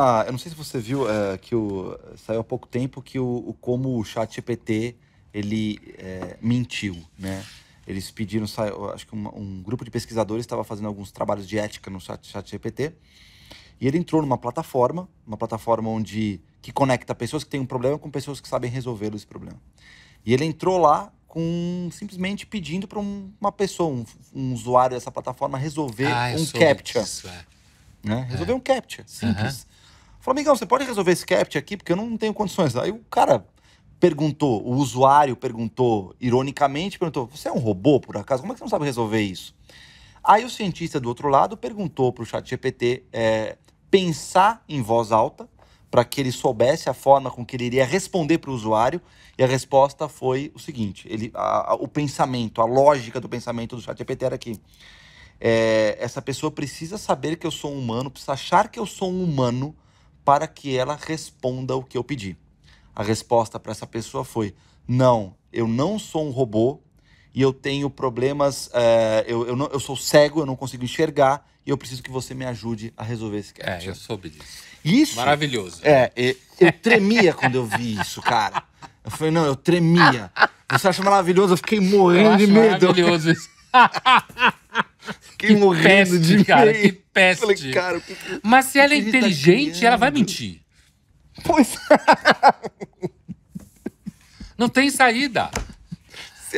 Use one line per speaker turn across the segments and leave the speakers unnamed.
Ah, eu não sei se você viu é, que o, saiu há pouco tempo que o, o como o chat GPT ele é, mentiu, né? Eles pediram, saiu, acho que um, um grupo de pesquisadores estava fazendo alguns trabalhos de ética no chat, chat GPT e ele entrou numa plataforma, uma plataforma onde que conecta pessoas que têm um problema com pessoas que sabem resolver esse problema. E ele entrou lá com simplesmente pedindo para um, uma pessoa, um, um, usuário dessa plataforma resolver ah, um captcha. é. Né? Resolver é. um captcha, simples. Uhum falou, amigão, você pode resolver esse CAPT aqui? Porque eu não tenho condições. Aí o cara perguntou, o usuário perguntou, ironicamente, perguntou, você é um robô, por acaso? Como é que você não sabe resolver isso? Aí o cientista do outro lado perguntou para o chat GPT é, pensar em voz alta, para que ele soubesse a forma com que ele iria responder para o usuário, e a resposta foi o seguinte: ele, a, a, o pensamento, a lógica do pensamento do chat GPT era aqui. É, essa pessoa precisa saber que eu sou um humano, precisa achar que eu sou um humano para que ela responda o que eu pedi. A resposta para essa pessoa foi: não, eu não sou um robô e eu tenho problemas, é, eu, eu, não, eu, sou cego, eu não consigo enxergar e eu preciso que você me ajude a resolver esse é, caso. É, eu soube disso. Isso. Maravilhoso. É, eu, tremia quando eu vi isso, cara. Eu falei, não, eu tremia. Você acha maravilhoso? Eu fiquei morrendo de medo. Maravilhoso isso. fiquei que morrendo peste, de cara, Que
peste. Falei, cara, que, Mas se ela é tá inteligente, tá ela vai mentir. Pois é. Não tem saída.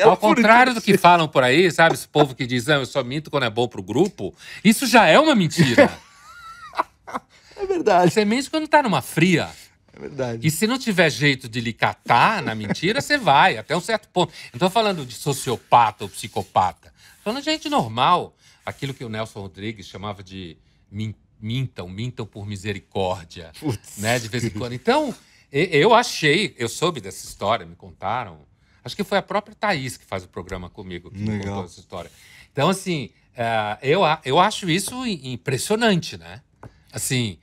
Ao contrário do que falam por aí, sabe? Esse povo que diz, ah, eu só minto quando é bom pro grupo. Isso já é uma mentira. É verdade. Você mente quando tá numa fria. É verdade. E se não tiver jeito de lhe catar na mentira, você vai, até um certo ponto. Não tô falando de sociopata ou psicopata. Tô falando de gente normal aquilo que o Nelson Rodrigues chamava de mintam, mintam por misericórdia, Putz. né? De vez em quando. Então, eu achei, eu soube dessa história, me contaram. Acho que foi a própria Thaís que faz o programa comigo, que Legal. contou essa história. Então, assim, eh, eu, eu acho isso impressionante, né? Assim,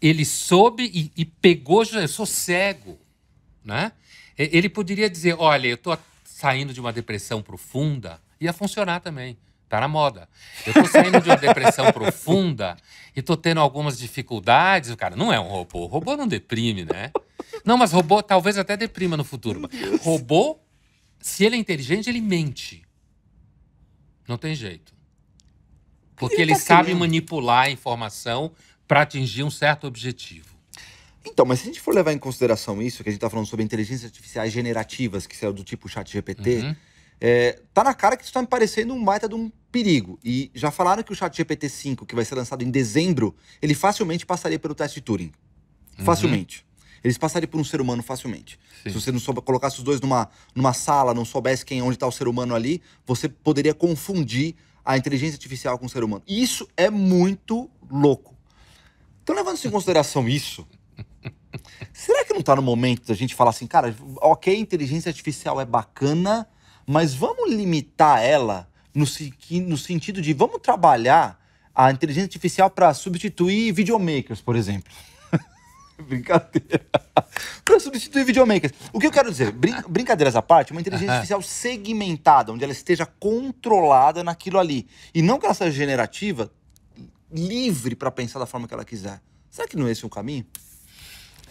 ele soube e, e pegou, eu sou cego, né? Ele poderia dizer, olha, eu estou saindo de uma depressão profunda, ia funcionar também. Tá na moda. Eu tô saindo de uma depressão profunda e tô tendo algumas dificuldades. O cara não é um robô. O robô não deprime, né? Não, mas robô talvez até deprima no futuro. Robô, se ele é inteligente, ele mente. Não tem jeito.
Porque ele, ele tá sabe querendo.
manipular a informação para atingir um certo objetivo.
Então, mas se a gente for levar em consideração isso, que a gente está falando sobre inteligências artificiais generativas, que saiu do tipo chat GPT, uhum é, tá na cara que isso tá me parecendo um baita de um perigo. E já falaram que o chat GPT-5, que vai ser lançado em dezembro, ele facilmente passaria pelo teste de Turing. Uhum. Facilmente. Eles passariam por um ser humano facilmente. Sim. Se você não soube, colocasse os dois numa, numa sala, não soubesse quem onde está o ser humano ali, você poderia confundir a inteligência artificial com o ser humano. isso é muito louco. Então, levando em consideração isso, será que não está no momento da gente falar assim, cara, ok, inteligência artificial é bacana, mas vamos limitar ela no, no sentido de vamos trabalhar a inteligência artificial para substituir videomakers, por exemplo. Brincadeira. para substituir videomakers. O que eu quero dizer, brin brincadeiras à parte, uma inteligência artificial segmentada, onde ela esteja controlada naquilo ali. E não que ela seja generativa, livre para pensar da forma que ela quiser. Será que não é esse o caminho?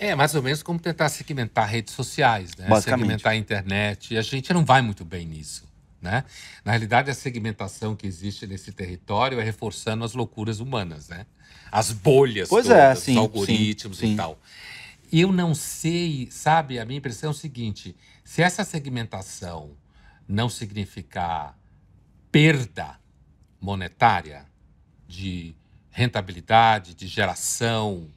É, mais ou menos como tentar segmentar redes sociais, né? Segmentar a internet. E a gente não vai muito bem nisso. Né? Na realidade, a segmentação que existe nesse território é reforçando as loucuras humanas, né? As bolhas, pois é, todas, é, sim, os algoritmos sim, sim. e tal. Eu não sei, sabe? A minha impressão é o seguinte: se essa segmentação não significar perda monetária de rentabilidade, de geração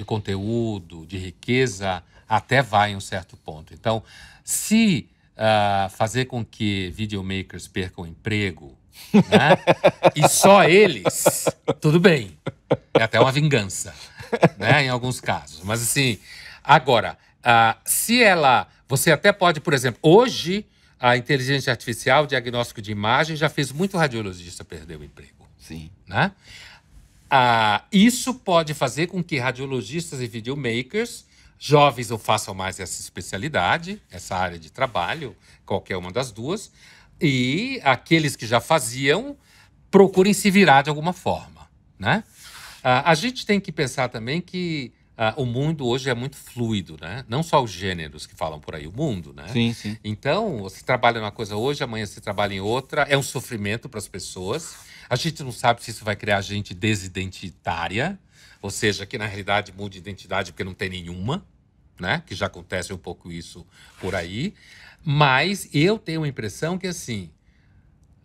de conteúdo, de riqueza, até vai em um certo ponto. Então, se uh, fazer com que videomakers percam emprego, né, e só eles, tudo bem. É até uma vingança, né, em alguns casos. Mas assim, agora, uh, se ela. Você até pode, por exemplo, hoje a inteligência artificial, o diagnóstico de imagem, já fez muito radiologista perder o emprego. Sim. Né? Ah, isso pode fazer com que radiologistas e videomakers jovens ou façam mais essa especialidade, essa área de trabalho, qualquer uma das duas, e aqueles que já faziam procurem se virar de alguma forma, né? Ah, a gente tem que pensar também que ah, o mundo hoje é muito fluido, né? Não só os gêneros que falam por aí, o mundo, né? Sim, sim. Então, você trabalha numa coisa hoje, amanhã você trabalha em outra, é um sofrimento para as pessoas. A gente não sabe se isso vai criar gente desidentitária, ou seja, que na realidade muda de identidade porque não tem nenhuma, né? Que já acontece um pouco isso por aí. Mas eu tenho a impressão que, assim,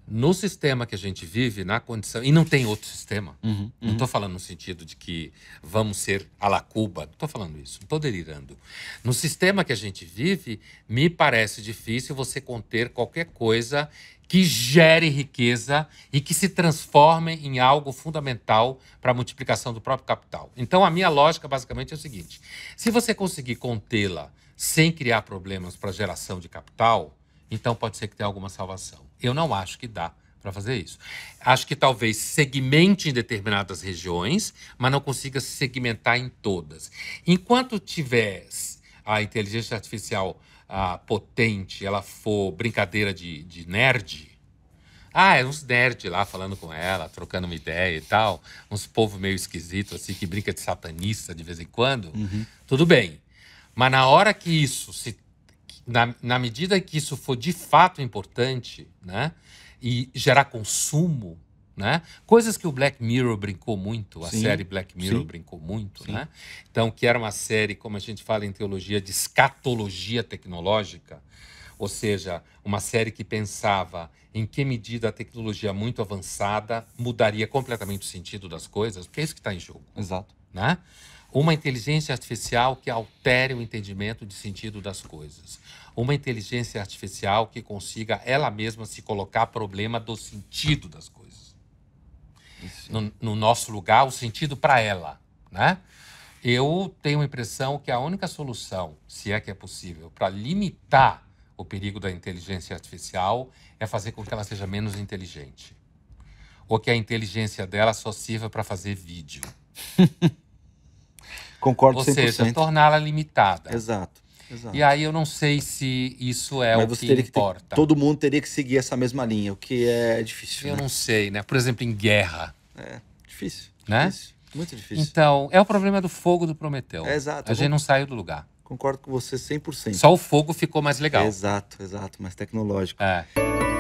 no sistema que a gente vive, na condição. E não tem outro sistema.
Uhum, uhum. Não estou
falando no sentido de que vamos ser a la Cuba. Não estou falando isso, não estou delirando. No sistema que a gente vive, me parece difícil você conter qualquer coisa que gere riqueza e que se transforme em algo fundamental para a multiplicação do próprio capital. Então, a minha lógica basicamente é o seguinte: se você conseguir contê-la sem criar problemas para geração de capital então pode ser que tenha alguma salvação. Eu não acho que dá para fazer isso. Acho que talvez segmente em determinadas regiões, mas não consiga se segmentar em todas. Enquanto tiver a inteligência artificial ah, potente, ela for brincadeira de, de nerd, ah, é uns nerd lá falando com ela, trocando uma ideia e tal. Uns povo meio esquisito, assim, que brinca de satanista de vez em quando. Uhum. Tudo bem. Mas na hora que isso se na, na medida que isso for de fato importante, né? E gerar consumo, né? Coisas que o Black Mirror brincou muito, a sim, série Black Mirror sim, brincou muito, sim. né? Então, que era uma série, como a gente fala em teologia, de escatologia tecnológica, ou seja, uma série que pensava em que medida a tecnologia muito avançada mudaria completamente o sentido das coisas, porque é isso que está em jogo. Exato né? Uma inteligência artificial que altere o entendimento de sentido das coisas. Uma inteligência artificial que consiga ela mesma se colocar problema do sentido das coisas. No, no nosso lugar, o sentido para ela, né? Eu tenho a impressão que a única solução, se é que é possível, para limitar o perigo da inteligência artificial é fazer com que ela seja menos inteligente. Ou que a inteligência dela só sirva para fazer vídeo.
Concordo Ou 100%. Ou seja, torná-la limitada. Exato. Exato. E aí eu não sei se isso é Mas o que importa. Que ter, todo mundo teria que seguir essa mesma linha, o que é difícil. Eu né? não sei, né? Por exemplo, em guerra. É, difícil. Né? Difícil, muito difícil.
Então, é o problema do fogo do Prometeu. É, exato. A gente não saiu do
lugar. Concordo com você 100%. Só o fogo ficou mais legal. Exato, exato, mais tecnológico. É.